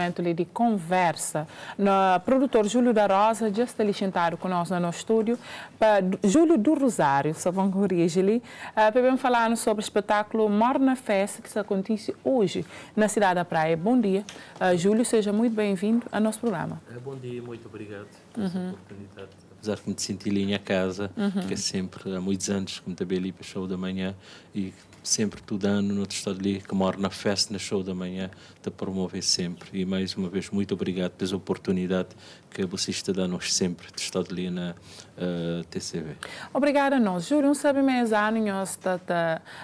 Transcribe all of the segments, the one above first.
Momento de conversa. O produtor Júlio da Rosa já está sentado conosco no nosso estúdio. Júlio do Rosário, corrigir ali. Ah, para falar sobre o espetáculo Morna Festa que se acontece hoje na cidade da Praia. Bom dia, ah, Júlio, seja muito bem-vindo ao nosso programa. Ah, bom dia, muito obrigado uhum. apesar de me sentir em casa, uhum. que é sempre há muitos anos que me também ali para o show da manhã e sempre todo ano no estado ali que moro na festa, no show da manhã, te promover sempre. E mais uma vez, muito obrigado pela oportunidade que vocês estão dando sempre de estar ali na uh, eh, TCV. Obrigada a nós. Juro, não sabe mais ano nós uh,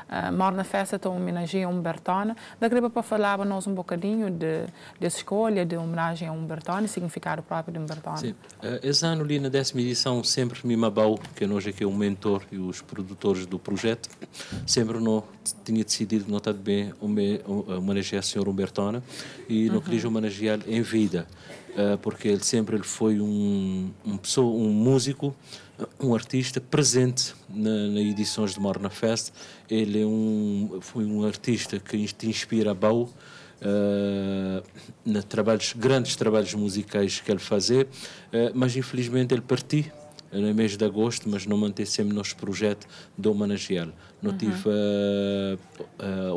eh, moro na festa, está homenagem a da Daqui para falar nós um bocadinho de, de escolha de homenagem a Humbertona e significado próprio de Humbertona. Sim. Eh, Esse ano, ali na décima edição, sempre Mimabau, Mabau, que hoje aqui é o mentor e os produtores do projeto, sempre não tinha decidido não estar bem homenagear o Sr. Humbertona e não uhum. queria homenagear em vida, eh, porque ele sempre ele foi um, um, pessoa, um músico, um artista presente na, na edições de Morna Fest. Ele é um, foi um artista que te inspira a Bau eh, na trabalhos, grandes trabalhos musicais que ele fazia, uh, eh, mas infelizmente ele partiu eh, no mês de agosto, mas não manteve sempre nosso projeto de homenageá Não uhum. tive uh,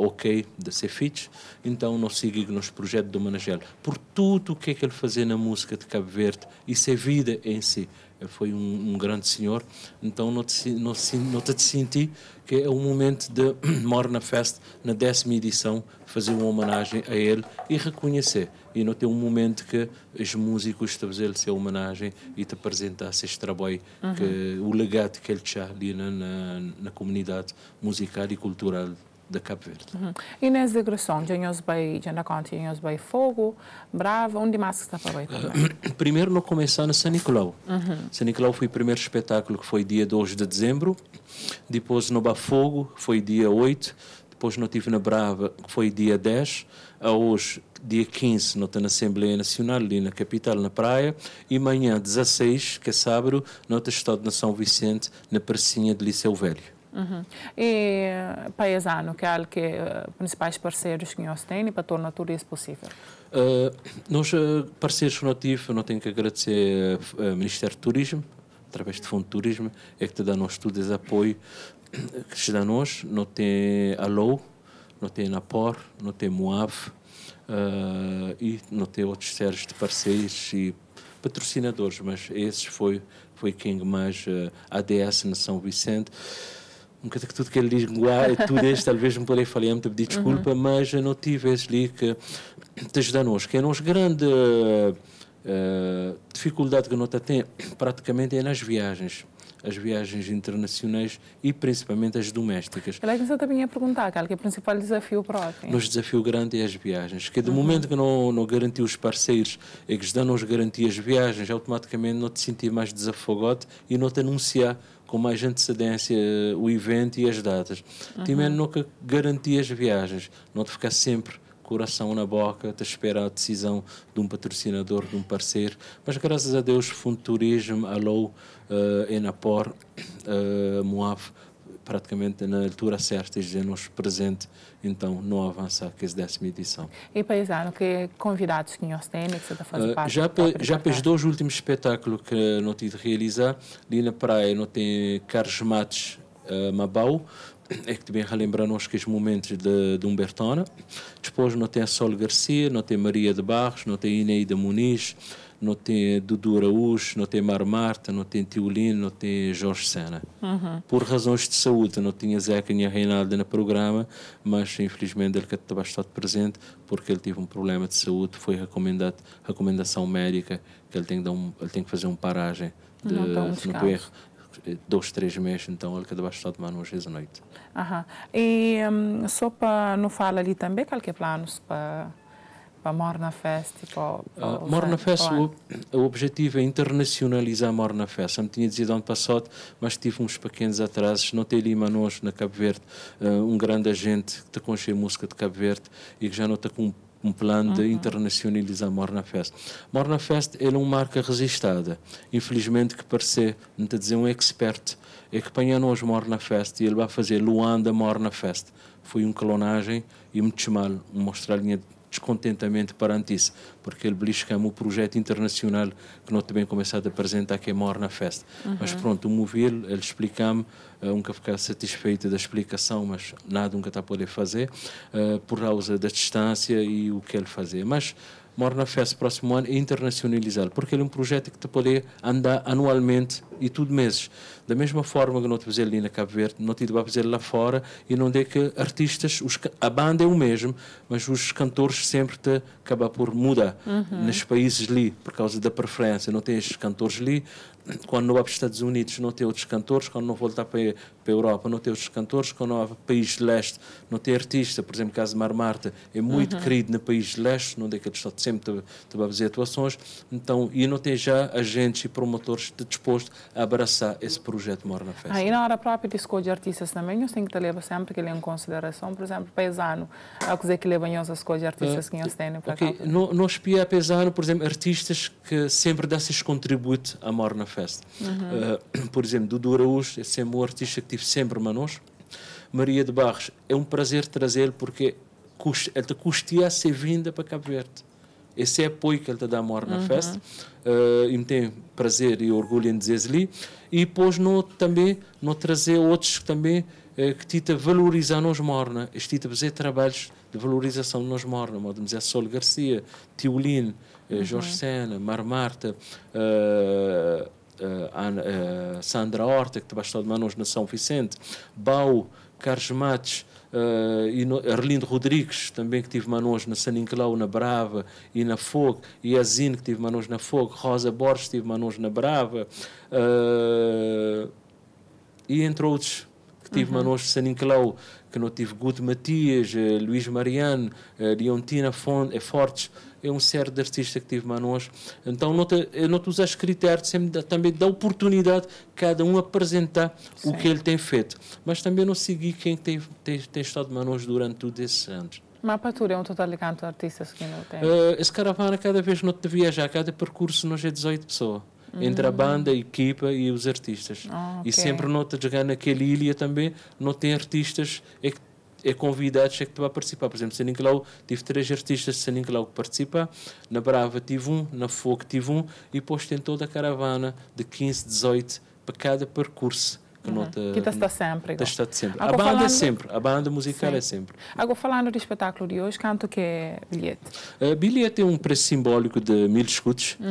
uh, ok de ser fit, então não segui nosso projeto de homenageá Por tudo o que é que ele fazia na música de Cabo Verde, isso é vida em si foi um, um, grande senhor, então não te, te senti que é o momento de Morna Fest, na décima edição, fazer uma homenagem a ele e reconhecer. E não ter um momento que os músicos te fazer a homenagem e te apresentassem este trabalho, uhum. que, o legado que ele tinha ali na, na, na comunidade musical e cultural de Cabo Verde. Uhum. E nas agressões, na Bay, Janaconte, Janhos Fogo, Brava, onde mais está para uh, Primeiro, no começar no São Nicolau. Uhum. São Nicolau foi o primeiro espetáculo, que foi dia 2 de dezembro. Depois, no Bafogo, foi dia 8. Depois, não tive na Brava, que foi dia 10. A hoje, dia 15, nota na Assembleia Nacional, ali na capital, na praia, e amanhã, 16, que é sábado, no estado na São Vicente, na Pracinha de Liceu Velho. Uhum. E Paesano, que é o que eh, principais parceiros que nós temos para tornar tudo isso possível? Uh, nós, eh, parceiros que não tivemos, temos que agradecer ao Ministério do Turismo, através do Fundo de Turismo, é que te dá nós tudo esse apoio que se dá nós. não temos a LOU, nós temos a tem nós temos MOAV uh, e nós temos outros séries de parceiros e patrocinadores, mas esses foi, foi quem mais, uh, ADS na São Vicente um bocadinho que tudo que ele diz, é tudo este, talvez me poderei falhar, me pedir desculpa, uhum. mas não tive é esse ali que te ajuda a nós, que é a nossa grande uh, dificuldade que a nota tem praticamente é nas viagens as viagens internacionais e principalmente as domésticas. Ela é que você também ia perguntar, qual que é o principal desafio para o Nos desafio grande é as viagens, que do uhum. momento que não, não garantiu os parceiros e que dão-nos garantias as viagens, automaticamente não te sentir mais desafogado e não te anunciar com mais antecedência eh, o evento e as datas. Uhum. Também nunca garantia as viagens, não te ficar sempre coração na boca, te espera a decisão de um patrocinador, de um parceiro, mas graças a Deus Fundo Turismo, Alô, uh, Enapor, uh, Moab, praticamente na altura certa, e nos presente, então não avançar que a décima edição. E paisano, que convidados que nós temos, que você está fazendo ah, parte? já para, já para os dois últimos espetáculos que não tive de realizar, ali na praia não tem Carlos Matos uh, Mabau, é que também relembrar-nos que os momentos de, de Humbertona. Depois não tem a Sol Garcia, não tem Maria de Barros, não tem Ineida Muniz, não tem Dudu Araújo, não tem Mar Marta, não tem Tiolino, não tem Jorge Sena. Uhum. Por razões de saúde, não tinha Zeca nem Reinaldo no programa, mas infelizmente ele estava bastante presente porque ele teve um problema de saúde, foi recomendado recomendação médica que ele tem que, dar um, ele tem que fazer uma paragem de, não, se erro, dois, três meses, então ele cada bastante mais umas vezes à noite. Aham. E um, só para não falar ali também, qualquer planos para para tipo, Morna Fest? Para, tipo, para uh, Morna Fest, o, é? o, objetivo é internacionalizar Morna Fest. Eu me tinha dito ano passado, mas tive uns pequenos atrasos. Não tem Lima na Cabo Verde, uh, um grande agente que está com a música de Cabo Verde e que já não está com um plano de uhum. internacionalizar Morna Fest. Morna Fest é uma marca registada. Infelizmente, que parecer, não está a dizer um expert, é que apanha hoje Morna Fest e ele vai fazer Luanda Morna Fest. Foi uma clonagem e muito mal, uma de descontentamento perante isso, porque ele beliscamos o um projeto internacional que não também começado a apresentar que é Morna na festa. Uhum. Mas pronto, o Movil, ele explica-me, uh, nunca ficar satisfeito da explicação, mas nada nunca está a poder fazer, uh, por causa da distância e o que ele fazer. Mas Morna Fest próximo ano é internacionalizar, porque ele é um projeto que está a poder andar anualmente e tudo meses. Da mesma forma que não tive ali na Cabo Verde, não tive fazer lá fora e não dê que artistas, os, a banda é o mesmo, mas os cantores sempre te acabam por mudar uhum. nos países ali, por causa da preferência. Não tens cantores ali, quando não vai para os Estados Unidos não tem outros cantores, quando não voltar para, para a Europa não tem outros cantores, quando não há país de leste não tem artista, por exemplo, o caso de Mar Marta é muito uhum. querido no país de leste, não é que eles sempre te, te vai fazer atuações, então, e não tem já agentes e promotores dispostos abraçar esse projeto Mora na Festa. Aí na hora própria de escolher artistas também, eu tenho que levar sempre que ele é em consideração, por exemplo, paisano, é o que dizer leva levam a escolher artistas ah, que eles têm para okay. cá. Não pia é paisano, por exemplo, artistas que sempre dão seus contributos a Mora na Festa. Uhum. Uh, por exemplo, Dudu Araújo, esse é um artista que tive sempre manos. Maria de Barros, é um prazer trazê-lo porque custa, ele a ser vinda para Cabo Verde esse é apoio que ele te dá a na uhum. festa. Uh, eh, e me tem prazer e orgulho em dizer-lhe. E depois no, também no trazer outros também eh, que tita valorizar nos morna. Este tita fazer trabalhos de valorização nos morna. Modo dizer Sol Garcia, Tiolin, eh, uhum. Jorge Sena, Mar Marta. Uh, Sandra Horta, que te bastou de manos na São Vicente, Bau, Carlos Matos, uh, e no, Arlindo Rodrigues, também que tive manos na Saninclau, na Brava e na Fogo, e Azine, que tive manos na Fogo, Rosa Borges, tive manos na Brava, uh, e entre outros tive uhum. Manuel Saniclau, que não tive Guto Matias, eh, Luís Mariano, eh, Leontina eh, Fortes, é um certo de artistas que tive Manoel. Então, não te, não te usas critério, sempre dá, também dá oportunidade cada um apresentar Sim. o que ele tem feito. Mas também não segui quem tem, tem, tem estado Manoel durante todos esses anos. Mas para é um total de quantos artistas que não tem? Uh, esse caravana, cada vez não te viajar, cada percurso nós é 18 pessoas uhum. entre a banda, a equipa e os artistas. Ah, okay. E sempre nota ganhar naquela ilha também, não tem artistas é que é convidados é que tu vai participar. Por exemplo, Sanicolau, tive três artistas de Sanicolau que participam, na Brava tive um, na Fogo tive um, e depois tem toda a caravana de 15, 18 para cada percurso que nota que está sempre igual. está sempre a banda é falando... é sempre a banda musical é Sim. é sempre agora falando do espetáculo de hoje quanto que é bilhete uh, bilhete é um preço simbólico de mil escudos uhum.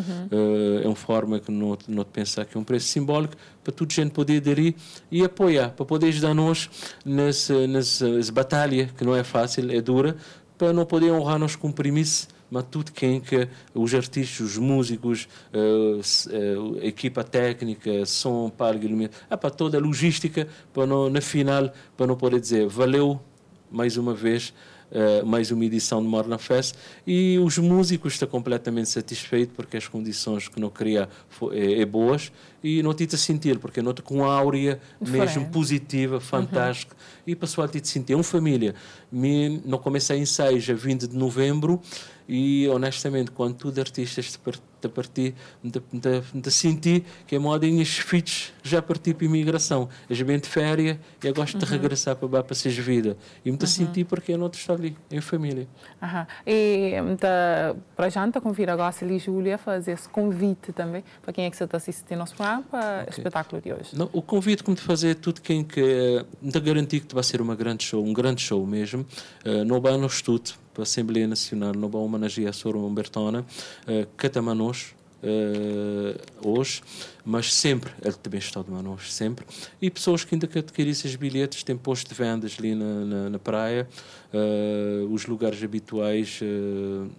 uh, é uma forma que não não pensar que é um preço simbólico para toda a gente poder aderir e apoiar para poder ajudar nós nessa nessa batalha que não é fácil é dura para não poder honrar nos compromissos mas tudo quem que os artistas, os músicos, eh, eh, equipa técnica, som, palco, iluminação, é para toda a logística, para no, na final, para não poder dizer valeu mais uma vez eh, mais uma edição de Morna Fest e os músicos estão completamente satisfeitos porque as condições que não cria é, eh, é boas e não te sentir porque não te com a áurea mesmo positiva uhum. fantástica uhum. e passou a te sentir é uma família me não comecei a ensaio a 20 de novembro e honestamente quando tudo artistas te Muita parti, muita, sentir senti que a moda em os filhos já parti para a imigração. as bem de férias e eu gosto uhum. de regressar para lá para seis vida. E muito uhum. senti porque eu não estou ali, em família. Uhum. E muita, para então, a janta, convido agora a Júlia a fazer esse convite também para quem é que você está assistindo ao nosso programa para okay. o espetáculo de hoje. Não, o convite que me fazer é tudo quem que. Eh, muita garantir que vai ser uma grande show, um grande show mesmo. Uh, não vai no estudo Assembleia Nacional não vai homenagear Sr. Humbertona, que eh, também eh, nós, hoje, mas sempre, ele também está de mano sempre. E pessoas que ainda que esses bilhetes têm posto de vendas ali na, na, na praia, uh, os lugares habituais. Uh,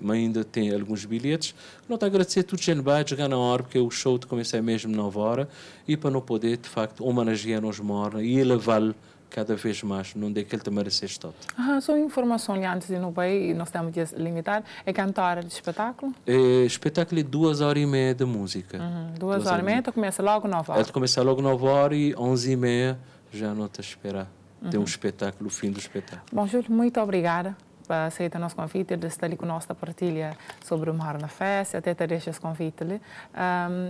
mas ainda têm alguns bilhetes. Não te agradecer tudo gente vai chegar na hora, porque o show te comecei é mesmo na hora e para não poder, de facto, homenagear nos morna e elevá-lo vale cada vez mais não daquele tamanho se está. Ah, só informação antes de não vai nós temos a limitar. É cantar hora de espetáculo? É, espetáculo é duas horas e meia de música. Uhum. Duas, duas, horas, horas e meia, tu então começa logo nove horas? É, tu começa logo nove horas e onze e meia já não te esperar. Uhum. Tem um uhum. espetáculo, o fim do espetáculo. Bom, Júlio, muito obrigada para ehm, o nosso convite, de estar ali com nossa partilha sobre o Mar na Festa, até te deixa esse convite. Um,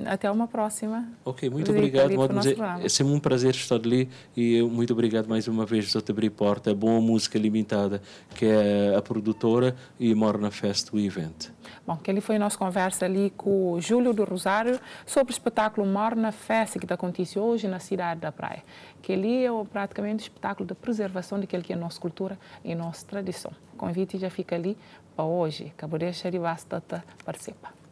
até uma próxima. Ok, muito obrigado. É sempre um prazer estar ali e muito obrigado mais uma vez por abrir porta. Boa Música Limitada, que é a produtora e Mar na Festa, o evento. Bom, que ali foi a nossa conversa ali com o Júlio do Rosário sobre o espetáculo Mar na Festa que está acontecendo hoje na cidade da Praia. Que ali é praticamente o espetáculo de preservação daquilo que é a nossa cultura e nossa tradição convite já fica ali para hoje. Caboreia Xaribasta participa.